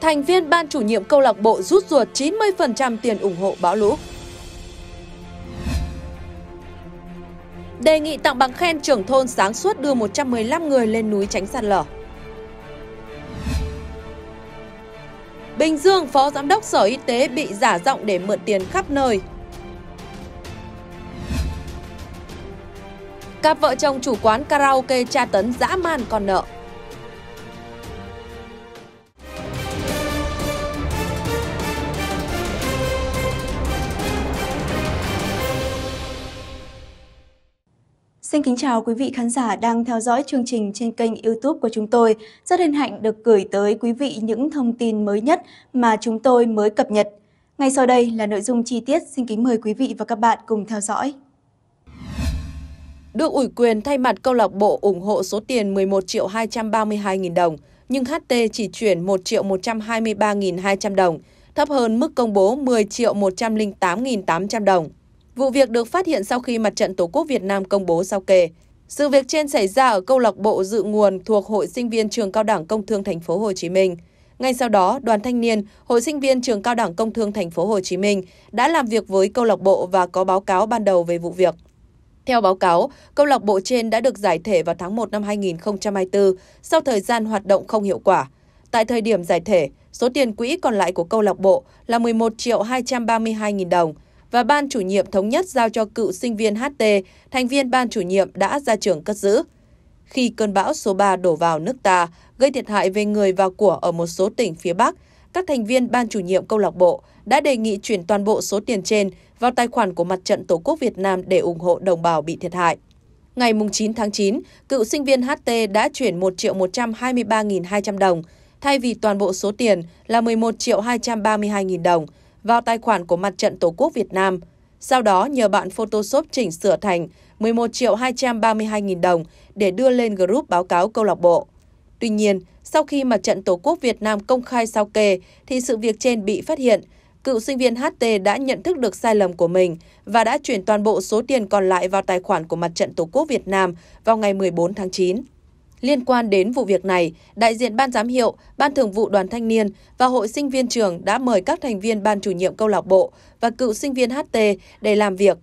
thành viên ban chủ nhiệm câu lạc bộ rút ruột 90% tiền ủng hộ bão lũ. Đề nghị tặng bằng khen trưởng thôn sáng suốt đưa 115 người lên núi tránh sạt lở. Bình Dương, Phó Giám đốc Sở Y tế bị giả giọng để mượn tiền khắp nơi. Cặp vợ chồng chủ quán karaoke tra tấn dã man con nợ. Xin kính chào quý vị khán giả đang theo dõi chương trình trên kênh youtube của chúng tôi. Rất hân hạnh được gửi tới quý vị những thông tin mới nhất mà chúng tôi mới cập nhật. Ngay sau đây là nội dung chi tiết, xin kính mời quý vị và các bạn cùng theo dõi. Được ủy quyền thay mặt câu lạc bộ ủng hộ số tiền 11 triệu 232 nghìn đồng, nhưng HT chỉ chuyển 1 triệu 123 nghìn 200 đồng, thấp hơn mức công bố 10 triệu 108 nghìn 800 đồng. Vụ việc được phát hiện sau khi Mặt trận Tổ quốc Việt Nam công bố sao kê. Sự việc trên xảy ra ở câu lạc bộ dự nguồn thuộc Hội sinh viên Trường Cao đẳng Công thương Thành phố Hồ Chí Minh. Ngay sau đó, đoàn thanh niên, Hội sinh viên Trường Cao đẳng Công thương Thành phố Hồ Chí Minh đã làm việc với câu lạc bộ và có báo cáo ban đầu về vụ việc. Theo báo cáo, câu lạc bộ trên đã được giải thể vào tháng 1 năm 2024 sau thời gian hoạt động không hiệu quả. Tại thời điểm giải thể, số tiền quỹ còn lại của câu lạc bộ là 11 triệu 232 nghìn đồng – và ban chủ nhiệm thống nhất giao cho cựu sinh viên HT, thành viên ban chủ nhiệm đã ra trường cất giữ. Khi cơn bão số 3 đổ vào nước ta, gây thiệt hại về người và của ở một số tỉnh phía Bắc, các thành viên ban chủ nhiệm câu lạc bộ đã đề nghị chuyển toàn bộ số tiền trên vào tài khoản của Mặt trận Tổ quốc Việt Nam để ủng hộ đồng bào bị thiệt hại. Ngày 9 tháng 9, cựu sinh viên HT đã chuyển 1 triệu 123.200 đồng, thay vì toàn bộ số tiền là 11 triệu 232.000 đồng – vào tài khoản của Mặt trận Tổ quốc Việt Nam. Sau đó nhờ bạn Photoshop chỉnh sửa thành 11 triệu 232 nghìn đồng để đưa lên group báo cáo câu lạc bộ. Tuy nhiên, sau khi Mặt trận Tổ quốc Việt Nam công khai sao kê, thì sự việc trên bị phát hiện. Cựu sinh viên HT đã nhận thức được sai lầm của mình và đã chuyển toàn bộ số tiền còn lại vào tài khoản của Mặt trận Tổ quốc Việt Nam vào ngày 14 tháng 9. Liên quan đến vụ việc này, đại diện Ban giám hiệu, Ban thường vụ đoàn thanh niên và Hội sinh viên trường đã mời các thành viên Ban chủ nhiệm câu lạc bộ và cựu sinh viên HT để làm việc.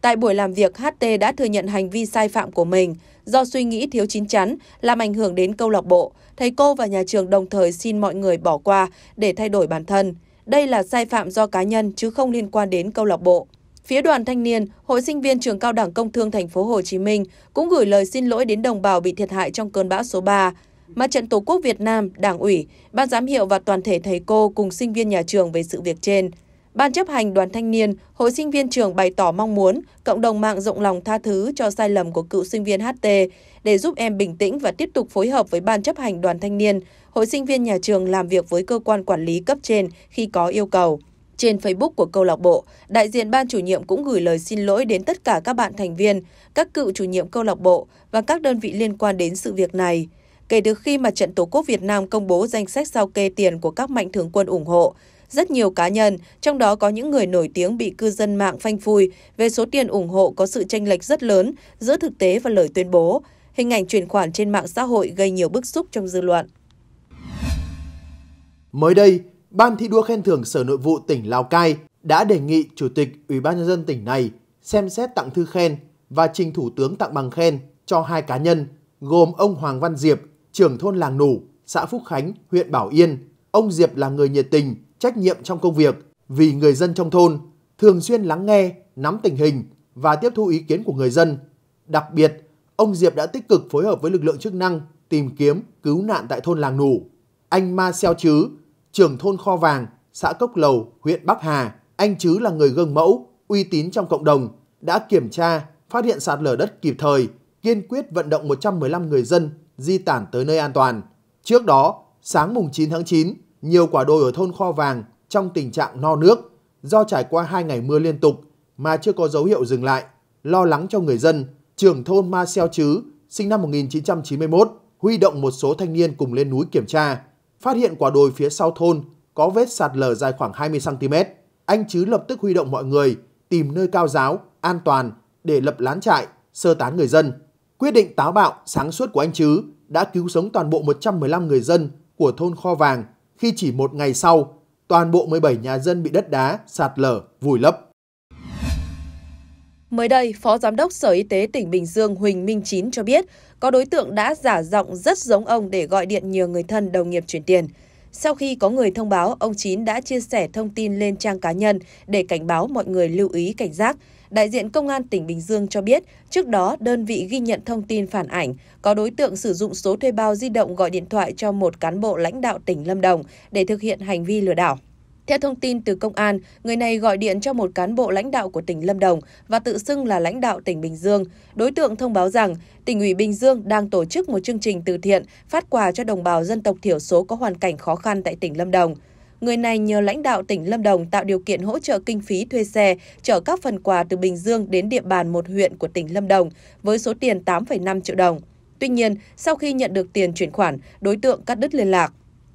Tại buổi làm việc, HT đã thừa nhận hành vi sai phạm của mình do suy nghĩ thiếu chín chắn làm ảnh hưởng đến câu lạc bộ. Thầy cô và nhà trường đồng thời xin mọi người bỏ qua để thay đổi bản thân. Đây là sai phạm do cá nhân chứ không liên quan đến câu lạc bộ. Phía đoàn thanh niên, Hội sinh viên trường Cao đẳng Công thương thành phố Hồ Chí Minh cũng gửi lời xin lỗi đến đồng bào bị thiệt hại trong cơn bão số 3. Mặt trận Tổ quốc Việt Nam, Đảng ủy, Ban giám hiệu và toàn thể thầy cô cùng sinh viên nhà trường về sự việc trên. Ban chấp hành đoàn thanh niên, hội sinh viên trường bày tỏ mong muốn cộng đồng mạng rộng lòng tha thứ cho sai lầm của cựu sinh viên HT để giúp em bình tĩnh và tiếp tục phối hợp với ban chấp hành đoàn thanh niên, hội sinh viên nhà trường làm việc với cơ quan quản lý cấp trên khi có yêu cầu. Trên Facebook của câu lạc bộ, đại diện ban chủ nhiệm cũng gửi lời xin lỗi đến tất cả các bạn thành viên, các cựu chủ nhiệm câu lạc bộ và các đơn vị liên quan đến sự việc này. Kể từ khi mà trận Tổ quốc Việt Nam công bố danh sách sao kê tiền của các mạnh thường quân ủng hộ, rất nhiều cá nhân, trong đó có những người nổi tiếng bị cư dân mạng phanh phui về số tiền ủng hộ có sự tranh lệch rất lớn giữa thực tế và lời tuyên bố. Hình ảnh chuyển khoản trên mạng xã hội gây nhiều bức xúc trong dư luận. Mới đây, Ban thi đua khen thưởng Sở Nội vụ tỉnh Lào Cai đã đề nghị Chủ tịch Ủy ban nhân dân tỉnh này xem xét tặng thư khen và trình Thủ tướng tặng bằng khen cho hai cá nhân gồm ông Hoàng Văn Diệp, trưởng thôn làng Nủ, xã Phúc Khánh, huyện Bảo Yên. Ông Diệp là người nhiệt tình, trách nhiệm trong công việc vì người dân trong thôn, thường xuyên lắng nghe, nắm tình hình và tiếp thu ý kiến của người dân. Đặc biệt, ông Diệp đã tích cực phối hợp với lực lượng chức năng tìm kiếm cứu nạn tại thôn làng Nủ. Anh Ma Xeo Chứ, trưởng thôn Kho Vàng, xã Cốc Lầu, huyện Bắc Hà, anh Chứ là người gương mẫu, uy tín trong cộng đồng, đã kiểm tra, phát hiện sạt lở đất kịp thời, kiên quyết vận động 115 người dân di tản tới nơi an toàn. Trước đó, sáng mùng 9 tháng 9, nhiều quả đồi ở thôn Kho Vàng trong tình trạng no nước do trải qua hai ngày mưa liên tục mà chưa có dấu hiệu dừng lại. Lo lắng cho người dân, trưởng thôn Ma Xeo Chứ, sinh năm 1991, huy động một số thanh niên cùng lên núi kiểm tra phát hiện quả đồi phía sau thôn có vết sạt lở dài khoảng 20cm. Anh Chứ lập tức huy động mọi người tìm nơi cao giáo, an toàn để lập lán trại, sơ tán người dân. Quyết định táo bạo, sáng suốt của anh Chứ đã cứu sống toàn bộ 115 người dân của thôn Kho Vàng khi chỉ một ngày sau, toàn bộ 17 nhà dân bị đất đá, sạt lở, vùi lấp. Mới đây, Phó Giám đốc Sở Y tế tỉnh Bình Dương Huỳnh Minh Chín cho biết, có đối tượng đã giả giọng rất giống ông để gọi điện nhờ người thân đồng nghiệp chuyển tiền. Sau khi có người thông báo, ông Chín đã chia sẻ thông tin lên trang cá nhân để cảnh báo mọi người lưu ý cảnh giác. Đại diện Công an tỉnh Bình Dương cho biết, trước đó đơn vị ghi nhận thông tin phản ảnh có đối tượng sử dụng số thuê bao di động gọi điện thoại cho một cán bộ lãnh đạo tỉnh Lâm Đồng để thực hiện hành vi lừa đảo. Theo thông tin từ công an, người này gọi điện cho một cán bộ lãnh đạo của tỉnh Lâm Đồng và tự xưng là lãnh đạo tỉnh Bình Dương. Đối tượng thông báo rằng tỉnh ủy Bình Dương đang tổ chức một chương trình từ thiện phát quà cho đồng bào dân tộc thiểu số có hoàn cảnh khó khăn tại tỉnh Lâm Đồng. Người này nhờ lãnh đạo tỉnh Lâm Đồng tạo điều kiện hỗ trợ kinh phí thuê xe chở các phần quà từ Bình Dương đến địa bàn một huyện của tỉnh Lâm Đồng với số tiền 8,5 triệu đồng. Tuy nhiên, sau khi nhận được tiền chuyển khoản, đối tượng cắt đứt liên lạc.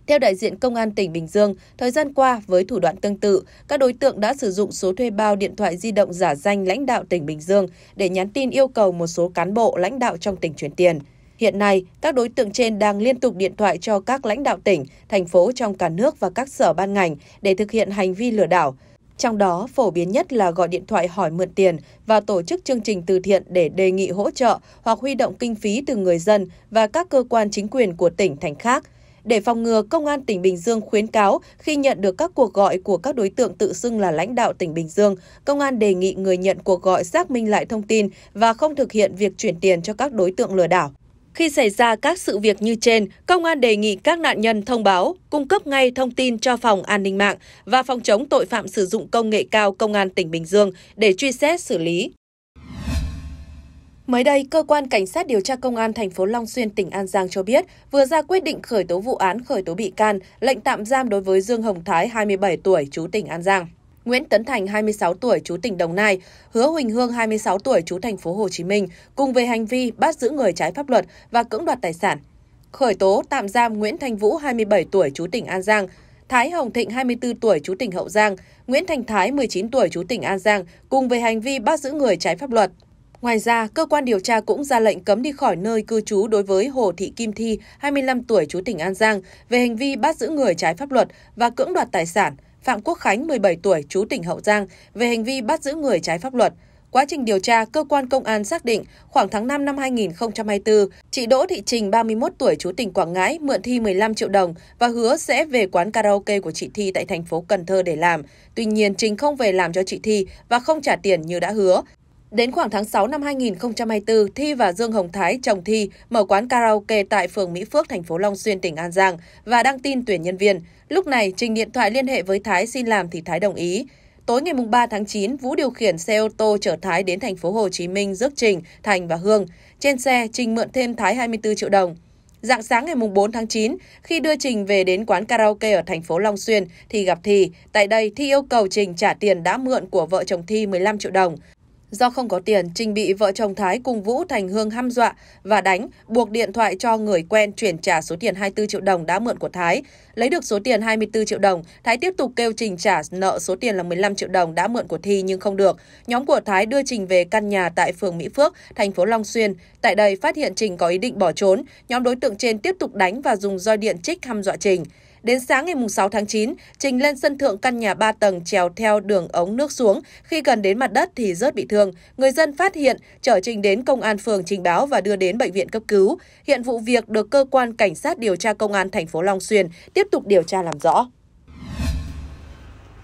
Theo đại diện Công an tỉnh Bình Dương, thời gian qua với thủ đoạn tương tự, các đối tượng đã sử dụng số thuê bao điện thoại di động giả danh lãnh đạo tỉnh Bình Dương để nhắn tin yêu cầu một số cán bộ lãnh đạo trong tỉnh chuyển tiền. Hiện nay, các đối tượng trên đang liên tục điện thoại cho các lãnh đạo tỉnh, thành phố trong cả nước và các sở ban ngành để thực hiện hành vi lừa đảo. Trong đó, phổ biến nhất là gọi điện thoại hỏi mượn tiền và tổ chức chương trình từ thiện để đề nghị hỗ trợ hoặc huy động kinh phí từ người dân và các cơ quan chính quyền của tỉnh thành khác – để phòng ngừa, Công an tỉnh Bình Dương khuyến cáo khi nhận được các cuộc gọi của các đối tượng tự xưng là lãnh đạo tỉnh Bình Dương, Công an đề nghị người nhận cuộc gọi xác minh lại thông tin và không thực hiện việc chuyển tiền cho các đối tượng lừa đảo. Khi xảy ra các sự việc như trên, công an đề nghị các nạn nhân thông báo, cung cấp ngay thông tin cho phòng an ninh mạng và phòng chống tội phạm sử dụng công nghệ cao công an tỉnh Bình Dương để truy xét xử lý. Mới đây, cơ quan cảnh sát điều tra công an thành phố Long Xuyên tỉnh An Giang cho biết vừa ra quyết định khởi tố vụ án khởi tố bị can, lệnh tạm giam đối với Dương Hồng Thái 27 tuổi trú tỉnh An Giang. Nguyễn Tấn Thành 26 tuổi trú tỉnh Đồng Nai, Hứa Huỳnh Hương 26 tuổi trú thành phố Hồ Chí Minh cùng về hành vi bắt giữ người trái pháp luật và cưỡng đoạt tài sản. Khởi tố tạm giam Nguyễn Thành Vũ 27 tuổi trú tỉnh An Giang, Thái Hồng Thịnh 24 tuổi trú tỉnh Hậu Giang, Nguyễn Thành Thái 19 tuổi trú tỉnh An Giang cùng về hành vi bắt giữ người trái pháp luật. Ngoài ra, cơ quan điều tra cũng ra lệnh cấm đi khỏi nơi cư trú đối với Hồ Thị Kim Thi, 25 tuổi, chú tỉnh An Giang, về hành vi bắt giữ người trái pháp luật và cưỡng đoạt tài sản, Phạm Quốc Khánh, 17 tuổi, chú tỉnh Hậu Giang, về hành vi bắt giữ người trái pháp luật. Quá trình điều tra, cơ quan công an xác định khoảng tháng 5 năm 2024, chị Đỗ Thị Trình, 31 tuổi, chú tỉnh Quảng Ngãi, mượn Thi 15 triệu đồng và hứa sẽ về quán karaoke của chị Thi tại thành phố Cần Thơ để làm. Tuy nhiên, Trình không về làm cho chị Thi và không trả tiền như đã hứa. Đến khoảng tháng 6 năm 2024, Thi và Dương Hồng Thái, chồng Thi, mở quán karaoke tại phường Mỹ Phước, thành phố Long Xuyên, tỉnh An Giang và đăng tin tuyển nhân viên. Lúc này, Trình điện thoại liên hệ với Thái xin làm thì Thái đồng ý. Tối ngày 3 tháng 9, Vũ điều khiển xe ô tô chở Thái đến thành phố Hồ Chí Minh rước Trình, Thành và Hương. Trên xe, Trình mượn thêm Thái 24 triệu đồng. Dạng sáng ngày 4 tháng 9, khi đưa Trình về đến quán karaoke ở thành phố Long Xuyên thì gặp Thi. Tại đây, Thi yêu cầu Trình trả tiền đã mượn của vợ chồng Thi 15 triệu đồng. Do không có tiền, Trình bị vợ chồng Thái cùng Vũ Thành Hương hăm dọa và đánh, buộc điện thoại cho người quen chuyển trả số tiền 24 triệu đồng đã mượn của Thái. Lấy được số tiền 24 triệu đồng, Thái tiếp tục kêu Trình trả nợ số tiền là 15 triệu đồng đã mượn của Thi nhưng không được. Nhóm của Thái đưa Trình về căn nhà tại phường Mỹ Phước, thành phố Long Xuyên. Tại đây phát hiện Trình có ý định bỏ trốn, nhóm đối tượng trên tiếp tục đánh và dùng roi điện chích hăm dọa Trình. Đến sáng ngày 6 tháng 9, Trình lên sân thượng căn nhà 3 tầng trèo theo đường ống nước xuống. Khi gần đến mặt đất thì rớt bị thương. Người dân phát hiện, chở Trình đến công an phường trình báo và đưa đến bệnh viện cấp cứu. Hiện vụ việc được cơ quan cảnh sát điều tra công an thành phố Long Xuyên tiếp tục điều tra làm rõ.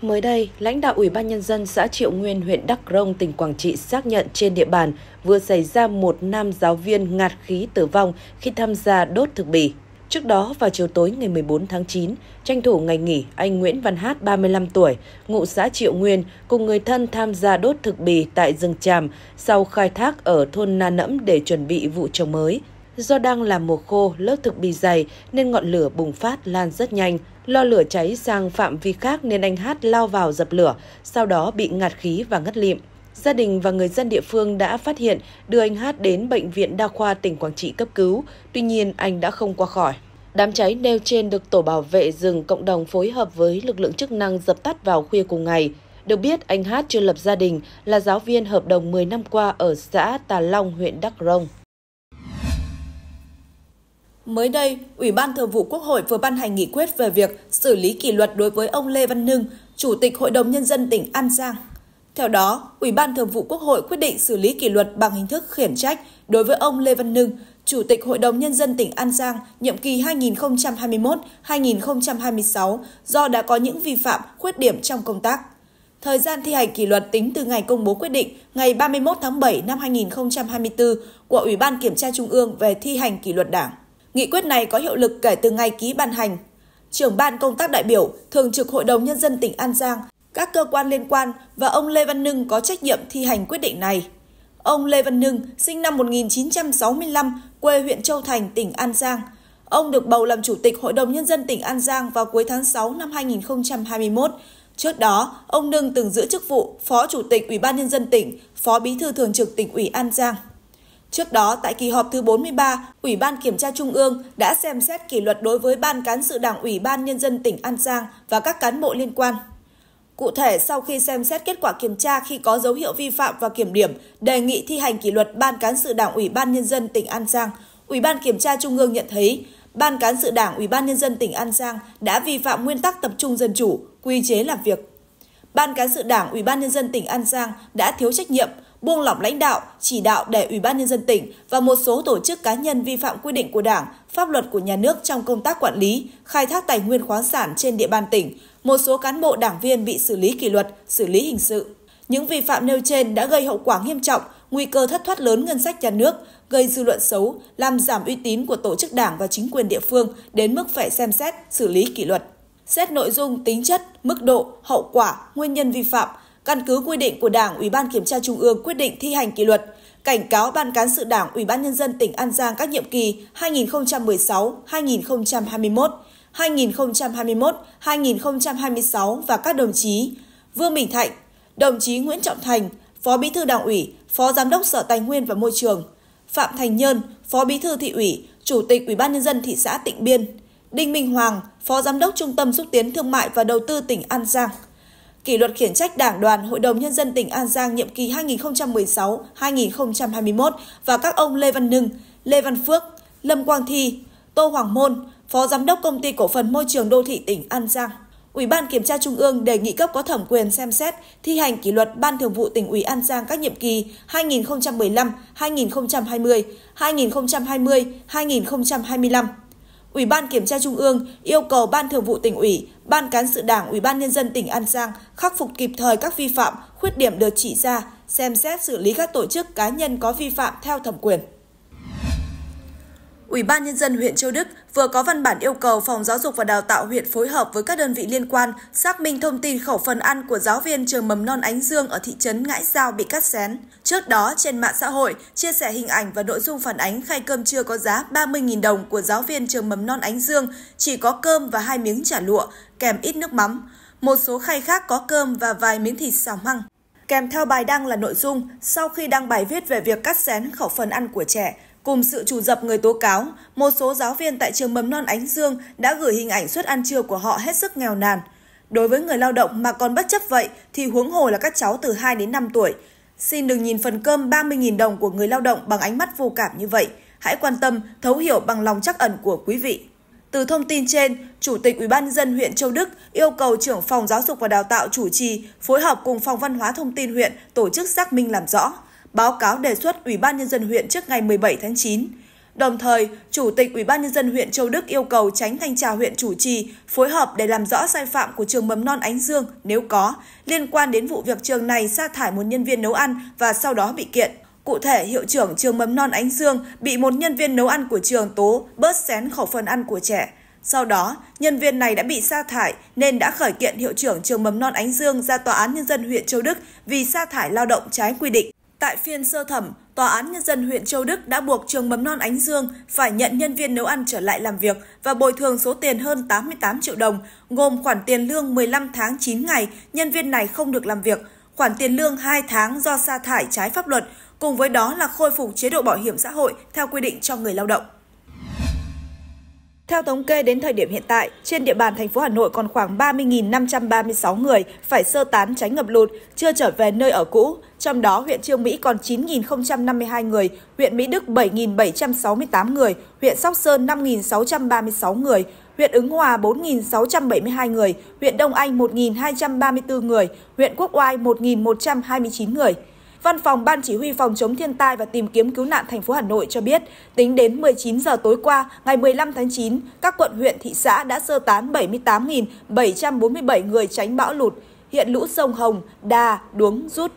Mới đây, lãnh đạo Ủy ban Nhân dân xã Triệu Nguyên, huyện Đắk Rông, tỉnh Quảng Trị xác nhận trên địa bàn vừa xảy ra một nam giáo viên ngạt khí tử vong khi tham gia đốt thực bì. Trước đó, vào chiều tối ngày 14 tháng 9, tranh thủ ngày nghỉ, anh Nguyễn Văn Hát, 35 tuổi, ngụ xã Triệu Nguyên, cùng người thân tham gia đốt thực bì tại rừng tràm sau khai thác ở thôn Na Nẫm để chuẩn bị vụ trồng mới. Do đang là mùa khô, lớp thực bì dày nên ngọn lửa bùng phát lan rất nhanh. Lo lửa cháy sang phạm vi khác nên anh Hát lao vào dập lửa, sau đó bị ngạt khí và ngất lịm. Gia đình và người dân địa phương đã phát hiện đưa anh Hát đến Bệnh viện Đa khoa tỉnh Quảng Trị cấp cứu, tuy nhiên anh đã không qua khỏi. Đám cháy nêu trên được Tổ bảo vệ rừng cộng đồng phối hợp với lực lượng chức năng dập tắt vào khuya cùng ngày. Được biết, anh Hát chưa lập gia đình, là giáo viên hợp đồng 10 năm qua ở xã Tà Long, huyện Đắk Rông. Mới đây, Ủy ban Thường vụ Quốc hội vừa ban hành nghị quyết về việc xử lý kỷ luật đối với ông Lê Văn Nưng, Chủ tịch Hội đồng Nhân dân tỉnh An Giang theo đó, Ủy ban Thường vụ Quốc hội quyết định xử lý kỷ luật bằng hình thức khiển trách đối với ông Lê Văn Nưng, Chủ tịch Hội đồng Nhân dân tỉnh An Giang nhiệm kỳ 2021-2026 do đã có những vi phạm, khuyết điểm trong công tác. Thời gian thi hành kỷ luật tính từ ngày công bố quyết định ngày 31 tháng 7 năm 2024 của Ủy ban Kiểm tra Trung ương về thi hành kỷ luật Đảng. Nghị quyết này có hiệu lực kể từ ngày ký ban hành trưởng ban công tác đại biểu, thường trực Hội đồng Nhân dân tỉnh An Giang các cơ quan liên quan và ông Lê Văn Nưng có trách nhiệm thi hành quyết định này. Ông Lê Văn Nưng, sinh năm 1965, quê huyện Châu Thành, tỉnh An Giang. Ông được bầu làm Chủ tịch Hội đồng Nhân dân tỉnh An Giang vào cuối tháng 6 năm 2021. Trước đó, ông Nưng từng giữ chức vụ Phó Chủ tịch Ủy ban Nhân dân tỉnh, Phó Bí thư Thường trực tỉnh ủy An Giang. Trước đó, tại kỳ họp thứ 43, Ủy ban Kiểm tra Trung ương đã xem xét kỷ luật đối với Ban Cán sự Đảng Ủy ban Nhân dân tỉnh An Giang và các cán bộ liên quan. Cụ thể, sau khi xem xét kết quả kiểm tra khi có dấu hiệu vi phạm và kiểm điểm, đề nghị thi hành kỷ luật Ban Cán sự Đảng Ủy ban Nhân dân tỉnh An Giang, Ủy ban Kiểm tra Trung ương nhận thấy, Ban Cán sự Đảng Ủy ban Nhân dân tỉnh An Giang đã vi phạm nguyên tắc tập trung dân chủ, quy chế làm việc. Ban Cán sự Đảng Ủy ban Nhân dân tỉnh An Giang đã thiếu trách nhiệm, buông lỏng lãnh đạo, chỉ đạo để Ủy ban Nhân dân tỉnh và một số tổ chức cá nhân vi phạm quy định của Đảng, pháp luật của nhà nước trong công tác quản lý, khai thác tài nguyên khoáng sản trên địa bàn tỉnh, một số cán bộ đảng viên bị xử lý kỷ luật, xử lý hình sự. Những vi phạm nêu trên đã gây hậu quả nghiêm trọng, nguy cơ thất thoát lớn ngân sách nhà nước, gây dư luận xấu, làm giảm uy tín của tổ chức đảng và chính quyền địa phương đến mức phải xem xét xử lý kỷ luật. Xét nội dung, tính chất, mức độ, hậu quả, nguyên nhân vi phạm, căn cứ quy định của Đảng, Ủy ban Kiểm tra Trung ương quyết định thi hành kỷ luật, cảnh cáo Ban cán sự Đảng, Ủy ban Nhân dân tỉnh An Giang các nhiệm kỳ 2016-2021, 2021-2026 và các đồng chí Vương Bình Thạnh, đồng chí Nguyễn Trọng Thành, Phó Bí thư Đảng ủy, Phó Giám đốc Sở Tài nguyên và Môi trường, Phạm Thành Nhơn, Phó Bí thư Thị ủy, Chủ tịch Ủy ban nhân dân thị xã Tịnh Biên, Đinh Minh Hoàng, Phó Giám đốc Trung tâm xúc tiến thương mại và đầu tư tỉnh An Giang. Kỷ luật khiển trách Đảng đoàn Hội đồng nhân dân tỉnh An Giang nhiệm kỳ 2016-2021 và các ông Lê Văn Nưng, Lê Văn Phước, Lâm Quang Thi, Tô Hoàng Môn, Phó Giám đốc Công ty Cổ phần Môi trường Đô thị tỉnh An Giang. Ủy ban Kiểm tra Trung ương đề nghị cấp có thẩm quyền xem xét thi hành kỷ luật Ban Thường vụ tỉnh ủy An Giang các nhiệm kỳ 2015-2020, 2020-2025. Ủy ban Kiểm tra Trung ương yêu cầu Ban Thường vụ tỉnh ủy, Ban Cán sự Đảng Ủy ban Nhân dân tỉnh An Giang khắc phục kịp thời các vi phạm, khuyết điểm được chỉ ra, xem xét xử lý các tổ chức cá nhân có vi phạm theo thẩm quyền. Ủy ban Nhân dân huyện Châu Đức vừa có văn bản yêu cầu Phòng Giáo dục và Đào tạo huyện phối hợp với các đơn vị liên quan xác minh thông tin khẩu phần ăn của giáo viên trường mầm non Ánh Dương ở thị trấn Ngãi Giao bị cắt xén. Trước đó, trên mạng xã hội, chia sẻ hình ảnh và nội dung phản ánh khay cơm trưa có giá 30.000 đồng của giáo viên trường mầm non Ánh Dương, chỉ có cơm và hai miếng chả lụa, kèm ít nước mắm. Một số khay khác có cơm và vài miếng thịt xào măng. Kèm theo bài đăng là nội dung sau khi đăng bài viết về việc cắt xén khẩu phần ăn của trẻ, Cùng sự chủ dập người tố cáo, một số giáo viên tại trường mầm non Ánh Dương đã gửi hình ảnh suất ăn trưa của họ hết sức nghèo nàn. Đối với người lao động mà còn bất chấp vậy thì huống hồ là các cháu từ 2 đến 5 tuổi. Xin đừng nhìn phần cơm 30.000 đồng của người lao động bằng ánh mắt vô cảm như vậy. Hãy quan tâm, thấu hiểu bằng lòng chắc ẩn của quý vị. Từ thông tin trên, Chủ tịch UBND huyện Châu Đức yêu cầu trưởng phòng giáo dục và đào tạo chủ trì phối hợp cùng phòng văn hóa thông tin huyện tổ chức xác minh làm rõ báo cáo đề xuất Ủy ban nhân dân huyện trước ngày 17 tháng 9. Đồng thời, Chủ tịch Ủy ban nhân dân huyện Châu Đức yêu cầu tránh thanh tra huyện chủ trì phối hợp để làm rõ sai phạm của trường mầm non Ánh Dương nếu có liên quan đến vụ việc trường này sa thải một nhân viên nấu ăn và sau đó bị kiện. Cụ thể, hiệu trưởng trường mầm non Ánh Dương bị một nhân viên nấu ăn của trường tố bớt xén khẩu phần ăn của trẻ. Sau đó, nhân viên này đã bị sa thải nên đã khởi kiện hiệu trưởng trường mầm non Ánh Dương ra tòa án nhân dân huyện Châu Đức vì sa thải lao động trái quy định. Tại phiên sơ thẩm, Tòa án Nhân dân huyện Châu Đức đã buộc trường mầm non Ánh Dương phải nhận nhân viên nấu ăn trở lại làm việc và bồi thường số tiền hơn 88 triệu đồng, gồm khoản tiền lương 15 tháng 9 ngày nhân viên này không được làm việc, khoản tiền lương 2 tháng do sa thải trái pháp luật, cùng với đó là khôi phục chế độ bảo hiểm xã hội theo quy định cho người lao động. Theo thống kê đến thời điểm hiện tại, trên địa bàn thành phố Hà Nội còn khoảng 30.536 người phải sơ tán tránh ngập lụt, chưa trở về nơi ở cũ. Trong đó, huyện Trương Mỹ còn 9.052 người, huyện Mỹ Đức 7.768 người, huyện Sóc Sơn 5.636 người, huyện Ứng Hòa 4.672 người, huyện Đông Anh 1.234 người, huyện Quốc Oai 1.129 người. Văn phòng Ban Chỉ huy Phòng chống thiên tai và tìm kiếm cứu nạn thành phố Hà Nội cho biết, tính đến 19 giờ tối qua, ngày 15 tháng 9, các quận huyện thị xã đã sơ tán 78.747 người tránh bão lụt. Hiện lũ sông Hồng, Đà, Đuống rút.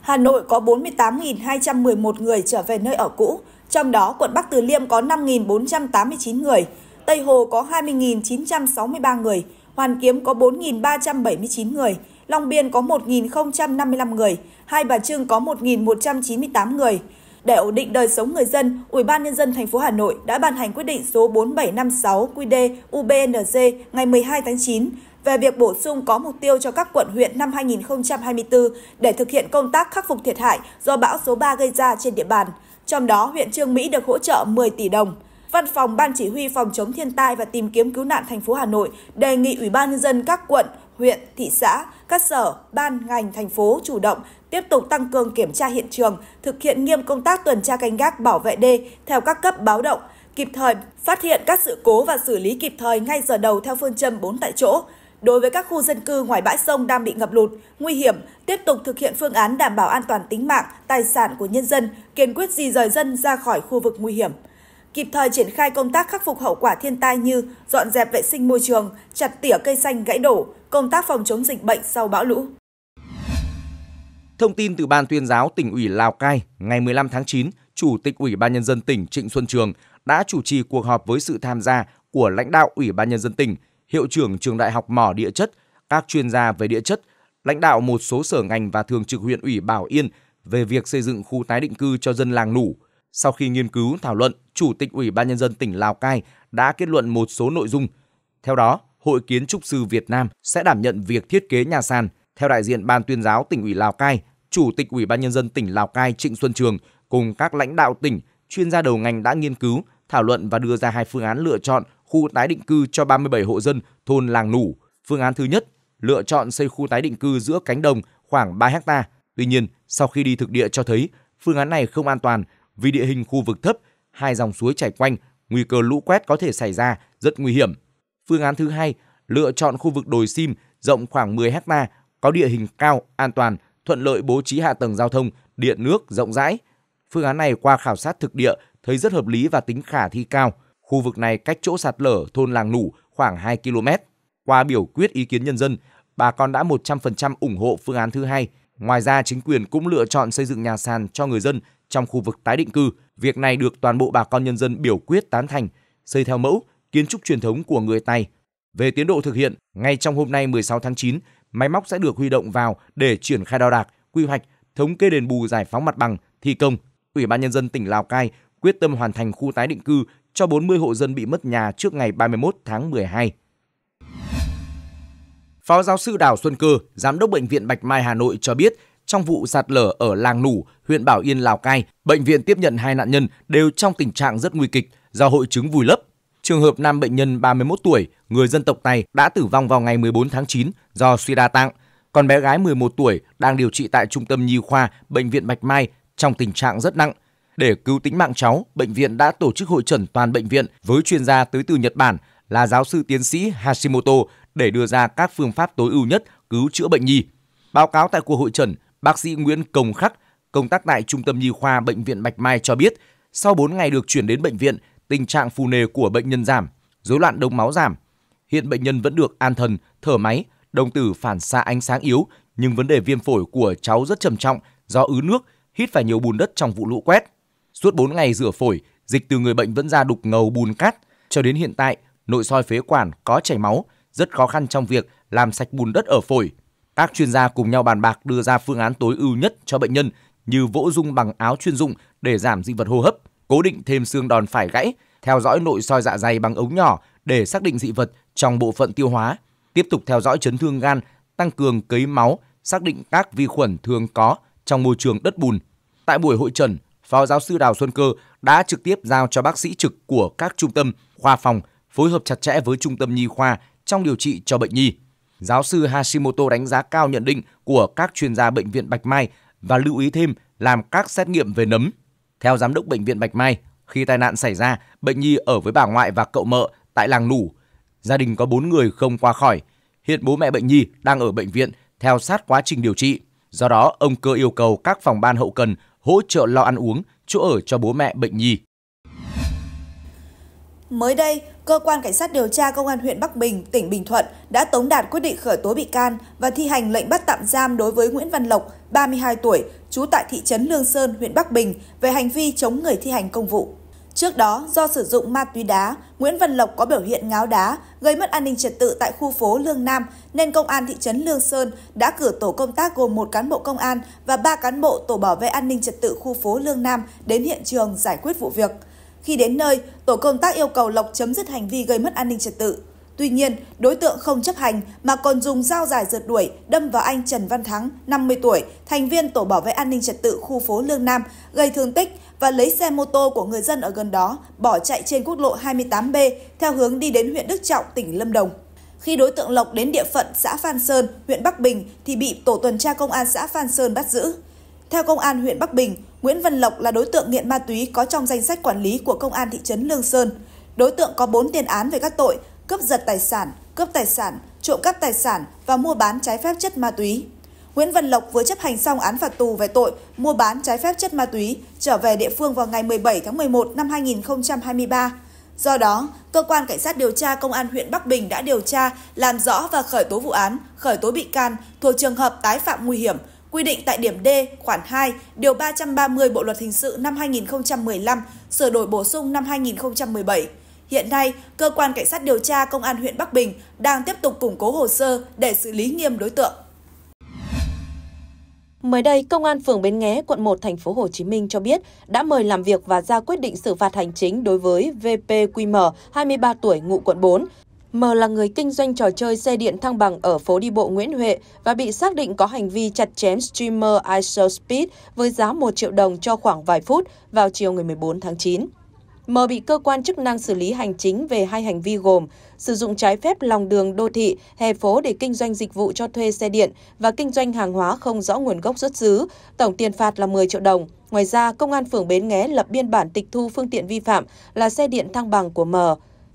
Hà Nội có 48.211 người trở về nơi ở cũ, trong đó quận Bắc Từ Liêm có 5.489 người, Tây Hồ có 20.963 người, Hoàn Kiếm có 4.379 người, Long Biên có 1.055 người, Hai Bà Trưng có 1.198 người. Để ổn định đời sống người dân, Ủy ban nhân dân thành phố Hà Nội đã ban hành quyết định số 4756 qd UBNC ngày 12 tháng 9 về việc bổ sung có mục tiêu cho các quận huyện năm 2024 để thực hiện công tác khắc phục thiệt hại do bão số 3 gây ra trên địa bàn. Trong đó, huyện Trương Mỹ được hỗ trợ 10 tỷ đồng. Văn phòng Ban Chỉ huy Phòng chống thiên tai và tìm kiếm cứu nạn thành phố Hà Nội đề nghị Ủy ban nhân dân các quận, huyện, thị xã các sở, ban, ngành, thành phố chủ động tiếp tục tăng cường kiểm tra hiện trường, thực hiện nghiêm công tác tuần tra canh gác bảo vệ đê theo các cấp báo động, kịp thời phát hiện các sự cố và xử lý kịp thời ngay giờ đầu theo phương châm 4 tại chỗ. Đối với các khu dân cư ngoài bãi sông đang bị ngập lụt, nguy hiểm, tiếp tục thực hiện phương án đảm bảo an toàn tính mạng, tài sản của nhân dân, kiên quyết di rời dân ra khỏi khu vực nguy hiểm kịp thời triển khai công tác khắc phục hậu quả thiên tai như dọn dẹp vệ sinh môi trường, chặt tỉa cây xanh gãy đổ, công tác phòng chống dịch bệnh sau bão lũ. Thông tin từ Ban tuyên giáo tỉnh ủy Lào Cai, ngày 15 tháng 9, Chủ tịch Ủy ban Nhân dân tỉnh Trịnh Xuân Trường đã chủ trì cuộc họp với sự tham gia của lãnh đạo Ủy ban Nhân dân tỉnh, Hiệu trưởng Trường Đại học Mỏ Địa chất, các chuyên gia về địa chất, lãnh đạo một số sở ngành và thường trực huyện ủy Bảo Yên về việc xây dựng khu tái định cư cho dân làng Nủ, sau khi nghiên cứu thảo luận, Chủ tịch Ủy ban nhân dân tỉnh Lào Cai đã kết luận một số nội dung. Theo đó, Hội Kiến trúc sư Việt Nam sẽ đảm nhận việc thiết kế nhà sàn. Theo đại diện Ban tuyên giáo tỉnh ủy Lào Cai, Chủ tịch Ủy ban nhân dân tỉnh Lào Cai Trịnh Xuân Trường cùng các lãnh đạo tỉnh, chuyên gia đầu ngành đã nghiên cứu, thảo luận và đưa ra hai phương án lựa chọn khu tái định cư cho 37 hộ dân thôn Làng Nủ. Phương án thứ nhất, lựa chọn xây khu tái định cư giữa cánh đồng khoảng 3 hecta. Tuy nhiên, sau khi đi thực địa cho thấy phương án này không an toàn vì địa hình khu vực thấp, hai dòng suối chảy quanh, nguy cơ lũ quét có thể xảy ra, rất nguy hiểm. Phương án thứ hai, lựa chọn khu vực đồi sim rộng khoảng 10 ha, có địa hình cao, an toàn, thuận lợi bố trí hạ tầng giao thông, điện nước rộng rãi. Phương án này qua khảo sát thực địa thấy rất hợp lý và tính khả thi cao. Khu vực này cách chỗ sạt lở thôn làng nủ khoảng 2 km. Qua biểu quyết ý kiến nhân dân, bà con đã 100% ủng hộ phương án thứ hai. Ngoài ra, chính quyền cũng lựa chọn xây dựng nhà sàn cho người dân trong khu vực tái định cư. Việc này được toàn bộ bà con nhân dân biểu quyết tán thành, xây theo mẫu kiến trúc truyền thống của người Tày. Về tiến độ thực hiện, ngay trong hôm nay 16 tháng 9, máy móc sẽ được huy động vào để triển khai đo đạc, quy hoạch, thống kê đền bù giải phóng mặt bằng, thi công. Ủy ban nhân dân tỉnh Lào Cai quyết tâm hoàn thành khu tái định cư cho 40 hộ dân bị mất nhà trước ngày 31 tháng 12. Phó giáo sư Đào Xuân Cơ, giám đốc bệnh viện Bạch Mai Hà Nội cho biết, trong vụ sạt lở ở làng Nủ, huyện Bảo Yên, Lào Cai, bệnh viện tiếp nhận hai nạn nhân đều trong tình trạng rất nguy kịch do hội chứng vùi lấp. Trường hợp nam bệnh nhân 31 tuổi, người dân tộc này đã tử vong vào ngày 14 tháng 9 do suy đa tạng. Còn bé gái 11 tuổi đang điều trị tại trung tâm nhi khoa bệnh viện Bạch Mai trong tình trạng rất nặng. Để cứu tính mạng cháu, bệnh viện đã tổ chức hội trần toàn bệnh viện với chuyên gia tới từ Nhật Bản là giáo sư tiến sĩ Hashimoto để đưa ra các phương pháp tối ưu nhất cứu chữa bệnh nhi. Báo cáo tại cuộc hội trần, bác sĩ Nguyễn Công Khắc, công tác tại Trung tâm Nhi khoa Bệnh viện Bạch Mai cho biết, sau 4 ngày được chuyển đến bệnh viện, tình trạng phù nề của bệnh nhân giảm, rối loạn đông máu giảm. Hiện bệnh nhân vẫn được an thần, thở máy, đồng tử phản xạ ánh sáng yếu, nhưng vấn đề viêm phổi của cháu rất trầm trọng do ứ nước, hít phải nhiều bùn đất trong vụ lũ quét. Suốt 4 ngày rửa phổi, dịch từ người bệnh vẫn ra đục ngầu bùn cát. Cho đến hiện tại, nội soi phế quản có chảy máu, rất khó khăn trong việc làm sạch bùn đất ở phổi. Các chuyên gia cùng nhau bàn bạc đưa ra phương án tối ưu nhất cho bệnh nhân như vỗ dung bằng áo chuyên dụng để giảm dị vật hô hấp, cố định thêm xương đòn phải gãy, theo dõi nội soi dạ dày bằng ống nhỏ để xác định dị vật trong bộ phận tiêu hóa, tiếp tục theo dõi chấn thương gan, tăng cường cấy máu, xác định các vi khuẩn thường có trong môi trường đất bùn. Tại buổi hội trần, Phó giáo sư Đào Xuân Cơ đã trực tiếp giao cho bác sĩ trực của các trung tâm, khoa phòng phối hợp chặt chẽ với trung tâm nhi khoa trong điều trị cho bệnh nhi. Giáo sư Hashimoto đánh giá cao nhận định của các chuyên gia bệnh viện Bạch Mai và lưu ý thêm làm các xét nghiệm về nấm. Theo giám đốc bệnh viện Bạch Mai, khi tai nạn xảy ra, bệnh nhi ở với bà ngoại và cậu mợ tại làng Nủ. Gia đình có 4 người không qua khỏi. Hiện bố mẹ bệnh nhi đang ở bệnh viện theo sát quá trình điều trị. Do đó, ông Cơ yêu cầu các phòng ban hậu cần hỗ trợ lo ăn uống, chỗ ở cho bố mẹ bệnh nhi. Mới đây, Cơ quan Cảnh sát điều tra Công an huyện Bắc Bình, tỉnh Bình Thuận đã tống đạt quyết định khởi tố bị can và thi hành lệnh bắt tạm giam đối với Nguyễn Văn Lộc, 32 tuổi, trú tại thị trấn Lương Sơn, huyện Bắc Bình về hành vi chống người thi hành công vụ. Trước đó, do sử dụng ma túy đá, Nguyễn Văn Lộc có biểu hiện ngáo đá, gây mất an ninh trật tự tại khu phố Lương Nam, nên Công an thị trấn Lương Sơn đã cử tổ công tác gồm một cán bộ công an và ba cán bộ tổ bảo vệ an ninh trật tự khu phố Lương Nam đến hiện trường giải quyết vụ việc. Khi đến nơi, tổ công tác yêu cầu Lộc chấm dứt hành vi gây mất an ninh trật tự. Tuy nhiên, đối tượng không chấp hành mà còn dùng dao dài rượt đuổi đâm vào anh Trần Văn Thắng, 50 tuổi, thành viên tổ bảo vệ an ninh trật tự khu phố Lương Nam, gây thương tích và lấy xe mô tô của người dân ở gần đó bỏ chạy trên quốc lộ 28B theo hướng đi đến huyện Đức Trọng, tỉnh Lâm Đồng. Khi đối tượng Lộc đến địa phận xã Phan Sơn, huyện Bắc Bình thì bị tổ tuần tra công an xã Phan Sơn bắt giữ. Theo công an huyện Bắc Bình, Nguyễn Văn Lộc là đối tượng nghiện ma túy có trong danh sách quản lý của Công an thị trấn Lương Sơn. Đối tượng có 4 tiền án về các tội cướp giật tài sản, cướp tài sản, trộm cắp tài sản và mua bán trái phép chất ma túy. Nguyễn Văn Lộc vừa chấp hành xong án phạt tù về tội mua bán trái phép chất ma túy, trở về địa phương vào ngày 17 tháng 11 năm 2023. Do đó, cơ quan cảnh sát điều tra công an huyện Bắc Bình đã điều tra, làm rõ và khởi tố vụ án, khởi tố bị can thuộc trường hợp tái phạm nguy hiểm quy định tại điểm D khoản 2, điều 330 Bộ luật hình sự năm 2015, sửa đổi bổ sung năm 2017. Hiện nay, cơ quan cảnh sát điều tra công an huyện Bắc Bình đang tiếp tục củng cố hồ sơ để xử lý nghiêm đối tượng. Mới đây, công an phường Bến Nghé, quận 1 thành phố Hồ Chí Minh cho biết đã mời làm việc và ra quyết định xử phạt hành chính đối với VP QM, 23 tuổi, ngụ quận 4 M là người kinh doanh trò chơi xe điện thăng bằng ở phố đi bộ Nguyễn Huệ và bị xác định có hành vi chặt chém streamer ISO Speed với giá 1 triệu đồng cho khoảng vài phút vào chiều ngày 14 tháng 9. M bị cơ quan chức năng xử lý hành chính về hai hành vi gồm sử dụng trái phép lòng đường đô thị, hè phố để kinh doanh dịch vụ cho thuê xe điện và kinh doanh hàng hóa không rõ nguồn gốc xuất xứ, tổng tiền phạt là 10 triệu đồng. Ngoài ra, Công an phường Bến Nghé lập biên bản tịch thu phương tiện vi phạm là xe điện thăng bằng của M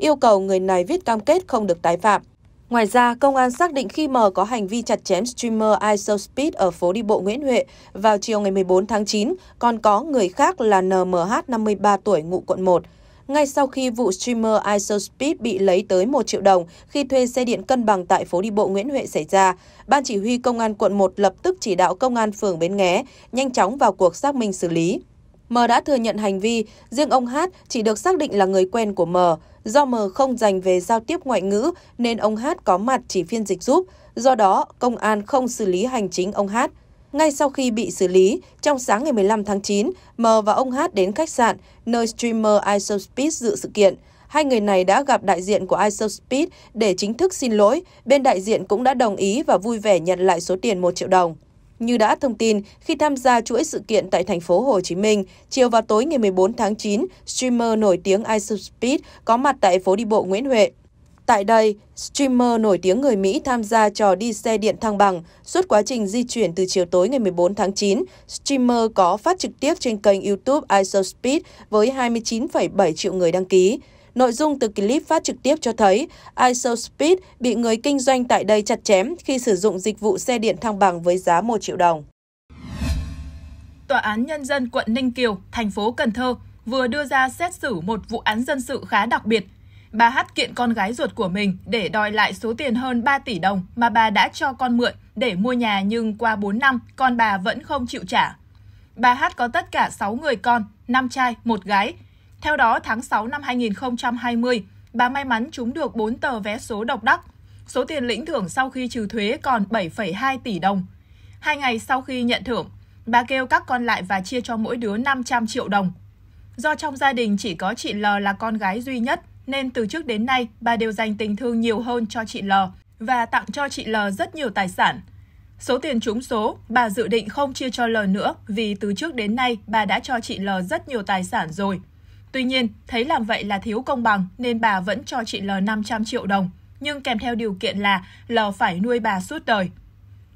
yêu cầu người này viết cam kết không được tái phạm. Ngoài ra, công an xác định khi M có hành vi chặt chém streamer ISOSpeed ở phố đi bộ Nguyễn Huệ vào chiều ngày 14 tháng 9, còn có người khác là NMH 53 tuổi ngụ quận 1. Ngay sau khi vụ streamer ISOSpeed bị lấy tới 1 triệu đồng khi thuê xe điện cân bằng tại phố đi bộ Nguyễn Huệ xảy ra, Ban chỉ huy Công an quận 1 lập tức chỉ đạo Công an phường Bến Nghé nhanh chóng vào cuộc xác minh xử lý. M đã thừa nhận hành vi, riêng ông Hát chỉ được xác định là người quen của M. Do M không dành về giao tiếp ngoại ngữ nên ông Hát có mặt chỉ phiên dịch giúp, do đó công an không xử lý hành chính ông Hát. Ngay sau khi bị xử lý, trong sáng ngày 15 tháng 9, M và ông Hát đến khách sạn nơi streamer Isospeed dự sự kiện. Hai người này đã gặp đại diện của Isospeed để chính thức xin lỗi, bên đại diện cũng đã đồng ý và vui vẻ nhận lại số tiền 1 triệu đồng. Như đã thông tin, khi tham gia chuỗi sự kiện tại thành phố Hồ Chí Minh, chiều và tối ngày 14 tháng 9, streamer nổi tiếng Isospeed có mặt tại phố đi bộ Nguyễn Huệ. Tại đây, streamer nổi tiếng người Mỹ tham gia trò đi xe điện thăng bằng. Suốt quá trình di chuyển từ chiều tối ngày 14 tháng 9, streamer có phát trực tiếp trên kênh YouTube ISOSpeed với 29,7 triệu người đăng ký. Nội dung từ clip phát trực tiếp cho thấy ISOSpeed bị người kinh doanh tại đây chặt chém khi sử dụng dịch vụ xe điện thăng bằng với giá 1 triệu đồng. Tòa án Nhân dân quận Ninh Kiều, thành phố Cần Thơ vừa đưa ra xét xử một vụ án dân sự khá đặc biệt. Bà Hát kiện con gái ruột của mình để đòi lại số tiền hơn 3 tỷ đồng mà bà đã cho con mượn để mua nhà nhưng qua 4 năm con bà vẫn không chịu trả. Bà Hát có tất cả 6 người con, 5 trai, một gái, theo đó, tháng 6 năm 2020, bà may mắn trúng được 4 tờ vé số độc đắc. Số tiền lĩnh thưởng sau khi trừ thuế còn 7,2 tỷ đồng. Hai ngày sau khi nhận thưởng, bà kêu các con lại và chia cho mỗi đứa 500 triệu đồng. Do trong gia đình chỉ có chị L là con gái duy nhất, nên từ trước đến nay bà đều dành tình thương nhiều hơn cho chị L và tặng cho chị L rất nhiều tài sản. Số tiền trúng số, bà dự định không chia cho L nữa vì từ trước đến nay bà đã cho chị L rất nhiều tài sản rồi. Tuy nhiên, thấy làm vậy là thiếu công bằng nên bà vẫn cho chị L 500 triệu đồng, nhưng kèm theo điều kiện là L phải nuôi bà suốt đời.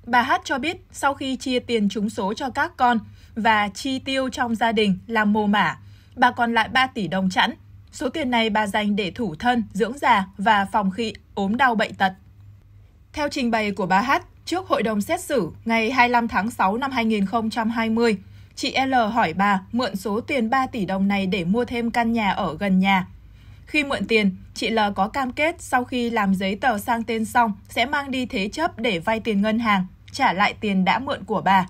Bà Hát cho biết sau khi chia tiền trúng số cho các con và chi tiêu trong gia đình làm mồ mả, bà còn lại 3 tỷ đồng chẵn. Số tiền này bà dành để thủ thân, dưỡng già và phòng khi ốm đau bệnh tật. Theo trình bày của bà Hát, trước hội đồng xét xử ngày 25 tháng 6 năm 2020, Chị L hỏi bà mượn số tiền 3 tỷ đồng này để mua thêm căn nhà ở gần nhà. Khi mượn tiền, chị L có cam kết sau khi làm giấy tờ sang tên xong sẽ mang đi thế chấp để vay tiền ngân hàng, trả lại tiền đã mượn của bà.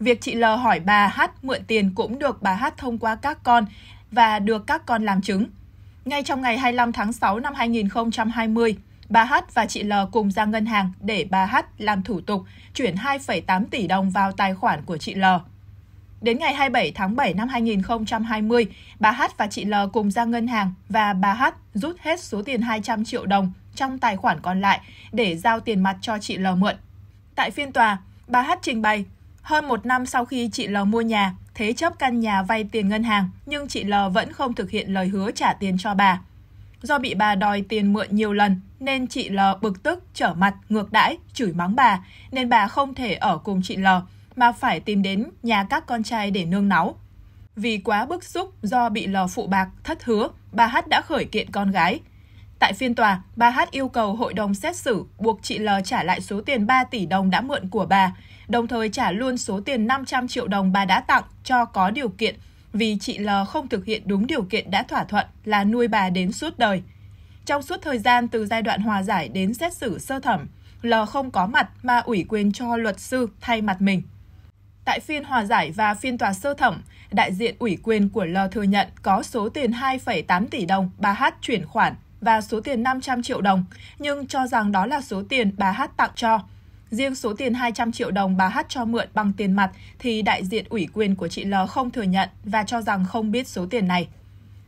Việc chị L hỏi bà h mượn tiền cũng được bà h thông qua các con và được các con làm chứng. Ngay trong ngày 25 tháng 6 năm 2020, bà h và chị L cùng ra ngân hàng để bà h làm thủ tục chuyển 2,8 tỷ đồng vào tài khoản của chị L. Đến ngày 27 tháng 7 năm 2020, bà H và chị L cùng ra ngân hàng và bà H rút hết số tiền 200 triệu đồng trong tài khoản còn lại để giao tiền mặt cho chị L mượn. Tại phiên tòa, bà H trình bày, hơn một năm sau khi chị L mua nhà, thế chấp căn nhà vay tiền ngân hàng, nhưng chị L vẫn không thực hiện lời hứa trả tiền cho bà. Do bị bà đòi tiền mượn nhiều lần, nên chị L bực tức, trở mặt, ngược đãi, chửi mắng bà, nên bà không thể ở cùng chị L mà phải tìm đến nhà các con trai để nương náu. Vì quá bức xúc do bị lò phụ bạc thất hứa, bà Hát đã khởi kiện con gái. Tại phiên tòa, bà Hát yêu cầu hội đồng xét xử buộc chị L trả lại số tiền 3 tỷ đồng đã mượn của bà, đồng thời trả luôn số tiền 500 triệu đồng bà đã tặng cho có điều kiện vì chị L không thực hiện đúng điều kiện đã thỏa thuận là nuôi bà đến suốt đời. Trong suốt thời gian từ giai đoạn hòa giải đến xét xử sơ thẩm, L không có mặt mà ủy quyền cho luật sư thay mặt mình. Tại phiên hòa giải và phiên tòa sơ thẩm, đại diện ủy quyền của L thừa nhận có số tiền 2,8 tỷ đồng bà H chuyển khoản và số tiền 500 triệu đồng, nhưng cho rằng đó là số tiền bà H tặng cho. Riêng số tiền 200 triệu đồng bà H cho mượn bằng tiền mặt thì đại diện ủy quyền của chị L không thừa nhận và cho rằng không biết số tiền này.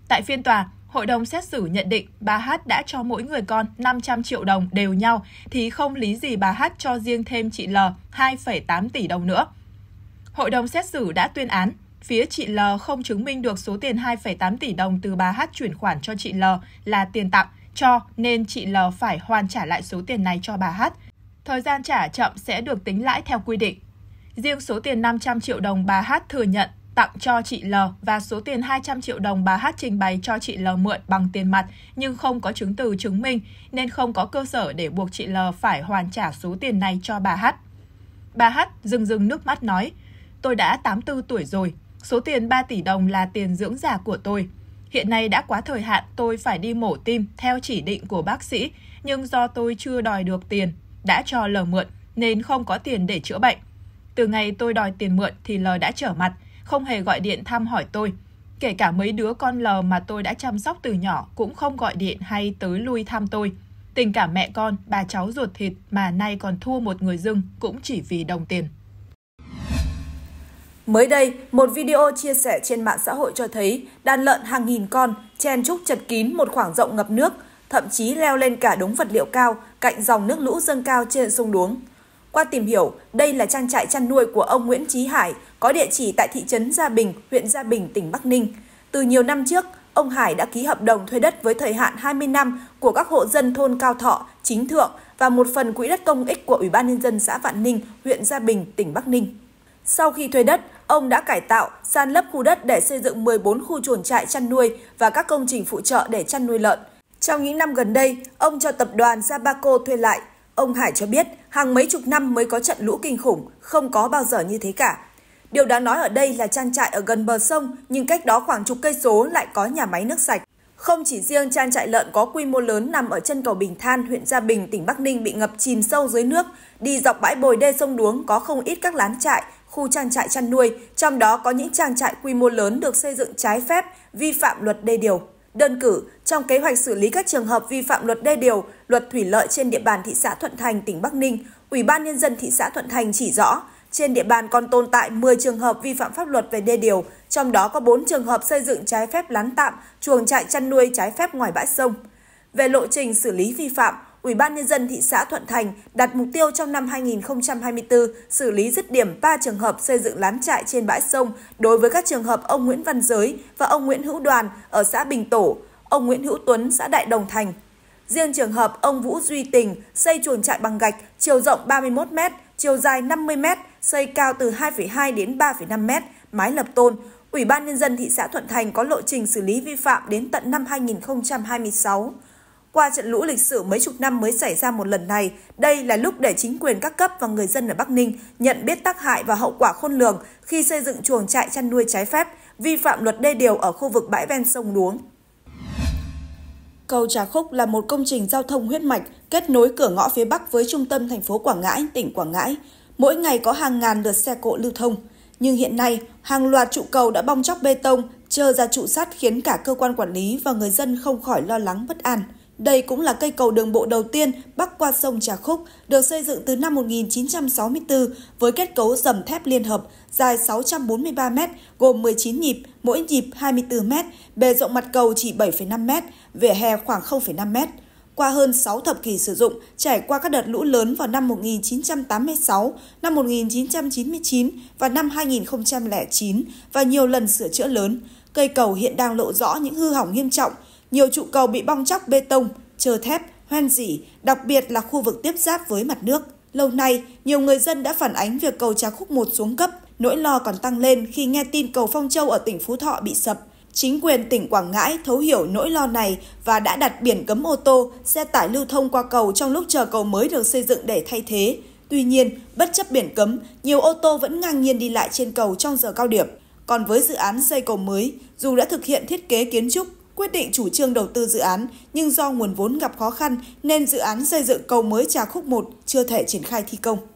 Tại phiên tòa, hội đồng xét xử nhận định bà H đã cho mỗi người con 500 triệu đồng đều nhau thì không lý gì bà H cho riêng thêm chị L 2,8 tỷ đồng nữa. Hội đồng xét xử đã tuyên án, phía chị L không chứng minh được số tiền 2,8 tỷ đồng từ bà H chuyển khoản cho chị L là tiền tặng cho nên chị L phải hoàn trả lại số tiền này cho bà H. Thời gian trả chậm sẽ được tính lãi theo quy định. Riêng số tiền 500 triệu đồng bà H thừa nhận tặng cho chị L và số tiền 200 triệu đồng bà H trình bày cho chị L mượn bằng tiền mặt nhưng không có chứng từ chứng minh nên không có cơ sở để buộc chị L phải hoàn trả số tiền này cho bà H. Bà H dừng dừng nước mắt nói, Tôi đã 84 tuổi rồi, số tiền 3 tỷ đồng là tiền dưỡng già của tôi. Hiện nay đã quá thời hạn tôi phải đi mổ tim theo chỉ định của bác sĩ, nhưng do tôi chưa đòi được tiền, đã cho lờ mượn nên không có tiền để chữa bệnh. Từ ngày tôi đòi tiền mượn thì L đã trở mặt, không hề gọi điện thăm hỏi tôi. Kể cả mấy đứa con lờ mà tôi đã chăm sóc từ nhỏ cũng không gọi điện hay tới lui thăm tôi. Tình cảm mẹ con, bà cháu ruột thịt mà nay còn thua một người dưng cũng chỉ vì đồng tiền. Mới đây, một video chia sẻ trên mạng xã hội cho thấy đàn lợn hàng nghìn con chen trúc chật kín một khoảng rộng ngập nước, thậm chí leo lên cả đống vật liệu cao cạnh dòng nước lũ dâng cao trên sông Đuống. Qua tìm hiểu, đây là trang trại chăn nuôi của ông Nguyễn Chí Hải, có địa chỉ tại thị trấn Gia Bình, huyện Gia Bình, tỉnh Bắc Ninh. Từ nhiều năm trước, ông Hải đã ký hợp đồng thuê đất với thời hạn 20 năm của các hộ dân thôn Cao Thọ, Chính Thượng và một phần quỹ đất công ích của Ủy ban Nhân dân xã Vạn Ninh, huyện Gia Bình, tỉnh Bắc Ninh. Sau khi thuê đất, ông đã cải tạo, san lấp khu đất để xây dựng 14 khu chuồng trại chăn nuôi và các công trình phụ trợ để chăn nuôi lợn. Trong những năm gần đây, ông cho tập đoàn Sabaco thuê lại. Ông Hải cho biết, hàng mấy chục năm mới có trận lũ kinh khủng, không có bao giờ như thế cả. Điều đáng nói ở đây là trang trại ở gần bờ sông, nhưng cách đó khoảng chục cây số lại có nhà máy nước sạch. Không chỉ riêng trang trại lợn có quy mô lớn nằm ở chân cầu Bình Than, huyện Gia Bình, tỉnh Bắc Ninh bị ngập chìm sâu dưới nước, đi dọc bãi bồi đê sông Đuống có không ít các lán trại, khu trang trại chăn nuôi, trong đó có những trang trại quy mô lớn được xây dựng trái phép, vi phạm luật đê điều. Đơn cử, trong kế hoạch xử lý các trường hợp vi phạm luật đê điều, luật thủy lợi trên địa bàn thị xã Thuận Thành, tỉnh Bắc Ninh, Ủy ban Nhân dân thị xã Thuận Thành chỉ rõ, trên địa bàn còn tồn tại 10 trường hợp vi phạm pháp luật về đê điều, trong đó có 4 trường hợp xây dựng trái phép lán tạm, chuồng trại chăn nuôi trái phép ngoài bãi sông. Về lộ trình xử lý vi phạm, Ủy ban nhân dân thị xã Thuận Thành đặt mục tiêu trong năm 2024 xử lý dứt điểm 3 trường hợp xây dựng lán trại trên bãi sông đối với các trường hợp ông Nguyễn Văn Giới và ông Nguyễn Hữu Đoàn ở xã Bình Tổ, ông Nguyễn Hữu Tuấn xã Đại Đồng Thành. Riêng trường hợp ông Vũ Duy Tình xây chuồng trại bằng gạch chiều rộng 31 m, chiều dài 50 m, xây cao từ 2,2 đến 3,5 m, mái lập tôn, Ủy ban Nhân dân thị xã Thuận Thành có lộ trình xử lý vi phạm đến tận năm 2026. Qua trận lũ lịch sử mấy chục năm mới xảy ra một lần này, đây là lúc để chính quyền các cấp và người dân ở Bắc Ninh nhận biết tác hại và hậu quả khôn lường khi xây dựng chuồng trại chăn nuôi trái phép, vi phạm luật đê điều ở khu vực bãi ven sông Đuống. Cầu Trà Khúc là một công trình giao thông huyết mạch kết nối cửa ngõ phía Bắc với trung tâm thành phố Quảng Ngãi, tỉnh Quảng Ngãi. Mỗi ngày có hàng ngàn lượt xe cộ lưu thông. Nhưng hiện nay, hàng loạt trụ cầu đã bong chóc bê tông, trơ ra trụ sắt khiến cả cơ quan quản lý và người dân không khỏi lo lắng bất an. Đây cũng là cây cầu đường bộ đầu tiên bắc qua sông Trà Khúc, được xây dựng từ năm 1964 với kết cấu dầm thép liên hợp dài 643 m, gồm 19 nhịp, mỗi nhịp 24 m, bề rộng mặt cầu chỉ 7,5 m, vỉa hè khoảng 0,5 m. Qua hơn 6 thập kỷ sử dụng, trải qua các đợt lũ lớn vào năm 1986, năm 1999 và năm 2009 và nhiều lần sửa chữa lớn, cây cầu hiện đang lộ rõ những hư hỏng nghiêm trọng – nhiều trụ cầu bị bong chóc bê tông, chờ thép, hoen dỉ, đặc biệt là khu vực tiếp giáp với mặt nước. Lâu nay, nhiều người dân đã phản ánh việc cầu Trà Khúc 1 xuống cấp, nỗi lo còn tăng lên khi nghe tin cầu Phong Châu ở tỉnh Phú Thọ bị sập. Chính quyền tỉnh Quảng Ngãi thấu hiểu nỗi lo này và đã đặt biển cấm ô tô, xe tải lưu thông qua cầu trong lúc chờ cầu mới được xây dựng để thay thế. Tuy nhiên, bất chấp biển cấm, nhiều ô tô vẫn ngang nhiên đi lại trên cầu trong giờ cao điểm. Còn với dự án xây cầu mới, dù đã thực hiện thiết kế kiến trúc quyết định chủ trương đầu tư dự án, nhưng do nguồn vốn gặp khó khăn nên dự án xây dựng cầu mới Trà Khúc 1 chưa thể triển khai thi công.